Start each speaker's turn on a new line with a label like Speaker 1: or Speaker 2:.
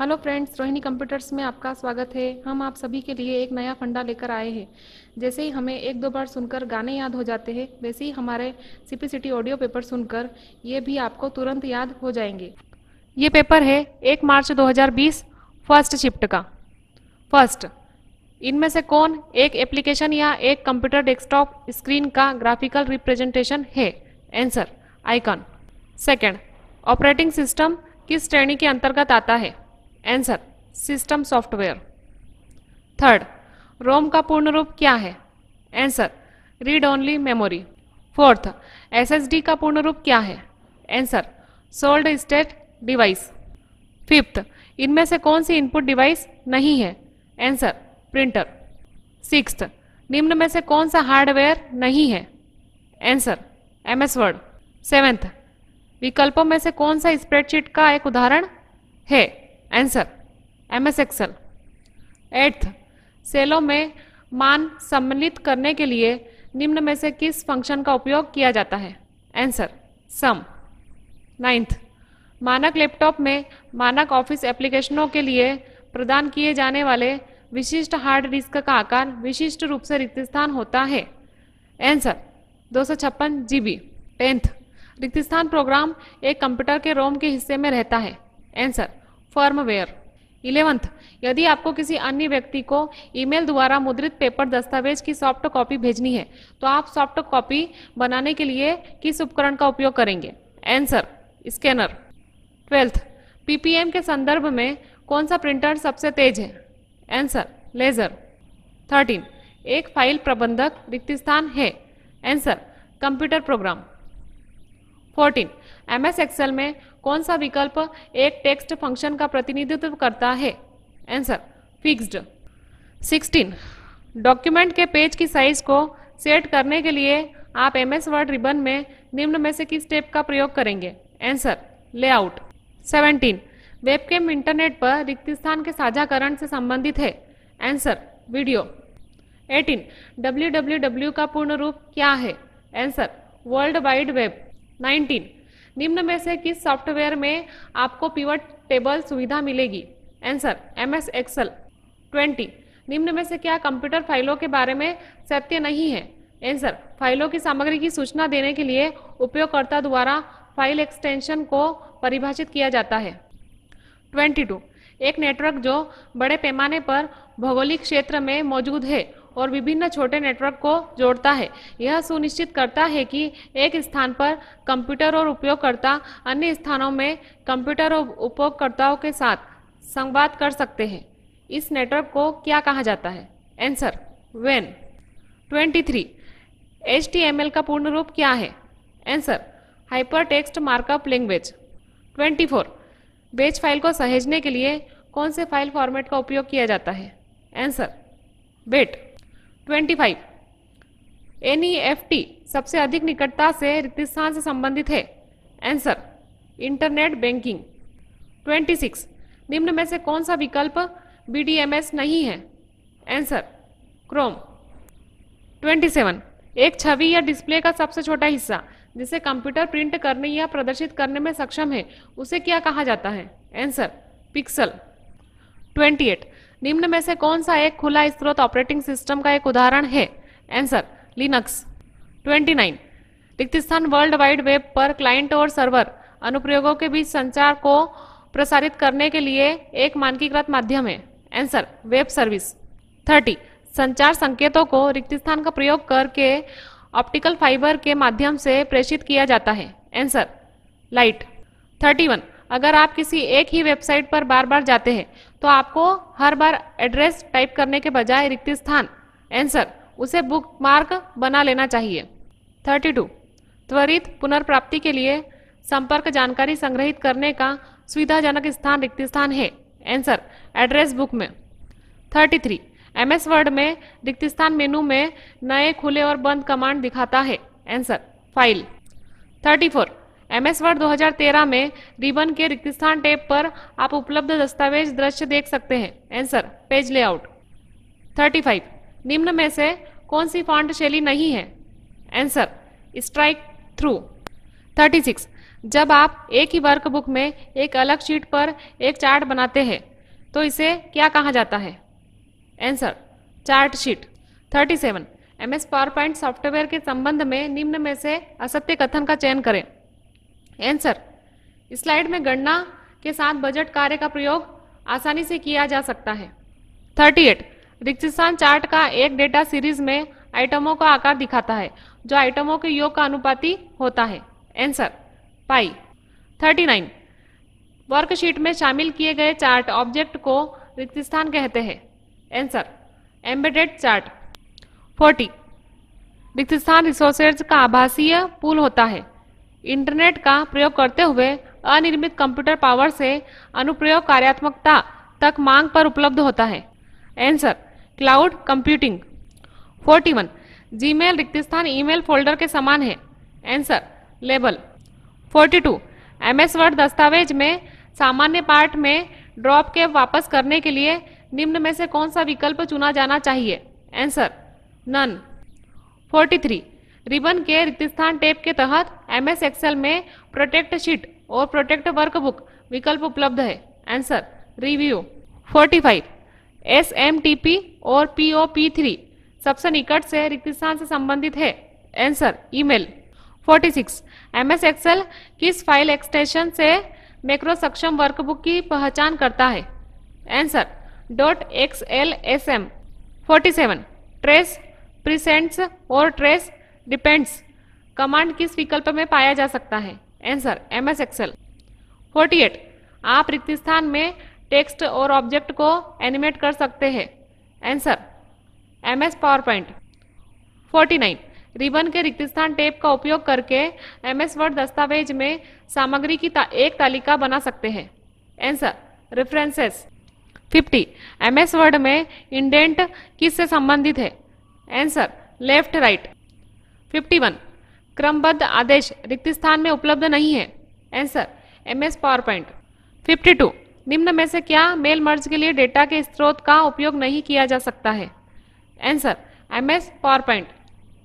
Speaker 1: hello friends Rohini computers में आपका स्वागत है हम आप सभी के लिए एक नया फंडा लेकर आए हैं जैसे ही हमें एक दो बार सुनकर गाने याद हो जाते हैं वैसे ही हमारे सीपीसीटी ऑडियो पेपर सुनकर ये भी आपको तुरंत याद हो जाएंगे ये पेपर है एक मार्च 2020 फर्स्ट शिफ्ट का फर्स्ट इनमें से कौन एक एप्लीकेशन या एक कंप्यूटर डेस्कटॉप स्क्रीन का ग्राफिकल रिप्रेजेंटेशन है answer icon second operating system किस श्रेणी के अंतर्गत आता है answer system software third ROM का पूर्ण रूप क्या है answer read only memory fourth SSD का पूर्ण रूप क्या है answer solid state device fifth इनमें से कौन सी इनपुट डिवाइस नहीं है आंसर प्रिंटर सिक्स्थ निम्न में से कौन सा हार्डवेयर नहीं है answer M S Word seventh विकल्पों में से कौन सा स्प्रेडशीट का एक उदाहरण है answer M S Excel eighth सेलों में मान सम्मिलित करने के लिए निम्न में से किस फंक्शन का उपयोग किया जाता है आंसर सम नाइन्थ मानक लैपटॉप में मानक ऑफिस एप्लीकेशनों के लिए प्रदान किए जाने वाले विशिष्ट हार्ड डिस्क का आकार विशिष्ट रूप से रिक्त स्थान होता है आंसर दो सौ छप्पन जी बी टेंथ रिक्त स्थान प्रोग्राम एक कंप्यूटर के रोम के हिस्से में रहता है आंसर फर्मवेयर इलेवंथ यदि आपको किसी अन्य व्यक्ति को ईमेल द्वारा मुद्रित पेपर दस्तावेज की सॉफ्ट कॉपी भेजनी है तो आप सॉफ्ट कॉपी बनाने के लिए किस उपकरण का उपयोग करेंगे आंसर स्कैनर ट्वेल्थ पीपीएम के संदर्भ में कौन सा प्रिंटर सबसे तेज है आंसर लेजर थर्टीन एक फाइल प्रबंधक रिक्त स्थान है answer computer program fourteen M S Excel में कौन सा विकल्प एक टेक्स्ट फंक्शन का प्रतिनिधित्व करता है आंसर फिक्स्ड सिक्सटीन डॉक्यूमेंट के पेज की साइज को सेट करने के लिए आप एम एस वर्ड रिबन में निम्न में से किस स्टेप का प्रयोग करेंगे answer layout seventeen webcam internet पर रिक्त स्थान के साझाकरण से संबंधित है आंसर वीडियो 18 डब्ल्यू का पूर्ण रूप क्या है answer world wide web nineteen निम्न में से किस सॉफ्टवेयर में आपको पिवट टेबल सुविधा मिलेगी answer M S Excel twenty निम्न में से क्या कंप्यूटर फाइलों के बारे में सत्य नहीं है आंसर फाइलों की सामग्री की सूचना देने के लिए उपयोगकर्ता द्वारा फाइल एक्सटेंशन को परिभाषित किया जाता है ट्वेंटी टू एक नेटवर्क जो बड़े पैमाने पर भौगोलिक क्षेत्र में मौजूद है और विभिन्न छोटे नेटवर्क को जोड़ता है यह सुनिश्चित करता है कि एक स्थान पर कंप्यूटर और उपयोगकर्ता अन्य स्थानों में कंप्यूटर और उपयोगकर्ताओं के साथ संवाद कर सकते हैं इस नेटवर्क को क्या कहा जाता है एंसर वेन 23 एल का पूर्ण रूप क्या है answer hyper text markup language 24 batch file को सहेजने के लिए कौन से फाइल फॉर्मेट का उपयोग किया जाता है answer bat twenty five T e सबसे अधिक निकटता से रितिस्थान से संबंधित है आंसर इंटरनेट बैंकिंग 26 निम्न में से कौन सा विकल्प एस नहीं है आंसर क्रोम 27 एक छवि या डिस्प्ले का सबसे छोटा हिस्सा जिसे कंप्यूटर प्रिंट करने या प्रदर्शित करने में सक्षम है उसे क्या कहा जाता है आंसर पिक्सल एट निम्न में से कौन सा एक खुला स्त्रोत ऑपरेटिंग सिस्टम का एक उदाहरण है आंसर लिनक्स 29 रिक्त स्थान वर्ल्ड वाइड वेब पर क्लाइंट और सर्वर अनुप्रयोगों के बीच संचार को प्रसारित करने के लिए एक मानकीकृत माध्यम है आंसर वेब सर्विस 30 संचार संकेतों को रिक्त स्थान का प्रयोग करके ऑप्टिकल फाइबर के माध्यम से प्रेषित किया जाता है आंसर लाइट 31 अगर आप किसी एक ही वेबसाइट पर बार बार जाते हैं तो आपको हर बार एड्रेस टाइप करने के बजाय रिक्त स्थान एंसर उसे बुक मार्क बना लेना चाहिए 32 त्वरित पुनर्प्राप्ति के लिए संपर्क जानकारी संग्रहित करने का सुविधाजनक स्थान रिक्त स्थान है एंसर एड्रेस बुक में 33 एस वर्ड में रिक्त स्थान मेनू में नए खुले और बंद कमांड दिखाता है answer file 34 M S Word 2013 में रिबन के स्थान टेप पर आप उपलब्ध दस्तावेज दृश्य देख सकते हैं आंसर पेज लेआउट 35 निम्न में से कौन सी फॉन्ट शैली नहीं है आंसर स्ट्राइक थ्रू 36 जब आप एक ही वर्कबुक में एक अलग शीट पर एक चार्ट बनाते हैं तो इसे क्या कहा जाता है answer chart sheet 37 M S PowerPoint software के संबंध में निम्न में से असत्य कथन का चयन करें आंसर स्लाइड में गणना के साथ बजट कार्य का प्रयोग आसानी से किया जा सकता है 38 रिक्सिस्तान चार्ट का एक डेटा सीरीज में आइटमों का आकार दिखाता है जो आइटमों के योग का अनुपाति होता है आंसर पाई 39 वर्कशीट में शामिल किए गए चार्ट ऑब्जेक्ट को रिक्त स्थान कहते हैं आंसर एम्बेडेड चार्ट 40 रिक्त स्थान रिसोर्सेज का आभासीय पुल होता है इंटरनेट का प्रयोग करते हुए अनिर्मित कंप्यूटर पावर से अनुप्रयोग कार्यात्मकता तक मांग पर उपलब्ध होता है आंसर क्लाउड कंप्यूटिंग 41 जीमेल रिक्त स्थान ईमेल फोल्डर के समान है आंसर लेबल 42 एमएस वर्ड दस्तावेज में सामान्य पार्ट में ड्रॉप के वापस करने के लिए निम्न में से कौन सा विकल्प चुना जाना चाहिए आंसर नन 43 रिबन के रिक्त स्थान टेप के तहत एम एस एक्सेल में प्रोटेक्ट शीट और प्रोटेक्ट वर्कबुक विकल्प उपलब्ध है answer review 45 S M T P और पी ओ पी थ्री सबसे निकट से रिक्त स्थान से संबंधित है answer email 46 M S Excel किस फाइल एक्सटेंशन से मैक्रो सक्षम वर्कबुक की पहचान करता है answer dot X L S M forty seven trace precedents और ट्रेस डिपेंड्स कमांड किस विकल्प में पाया जा सकता है answer M S Excel forty eight आप रिक्त स्थान में टेक्स्ट और ऑब्जेक्ट को एनिमेट कर सकते हैं answer M S PowerPoint forty nine ribbon के रिक्त स्थान टेप का उपयोग करके एम एस वर्ड दस्तावेज में सामग्री की ता, एक तालिका बना सकते हैं answer references fifty M S Word में इंडेंट किस से संबंधित है answer left right fifty one क्रमबद्ध आदेश रिक्त स्थान में उपलब्ध नहीं है answer M S PowerPoint fifty two निम्न में से क्या मेल मर्ज के लिए डेटा के स्रोत का उपयोग नहीं किया जा सकता है answer M S power point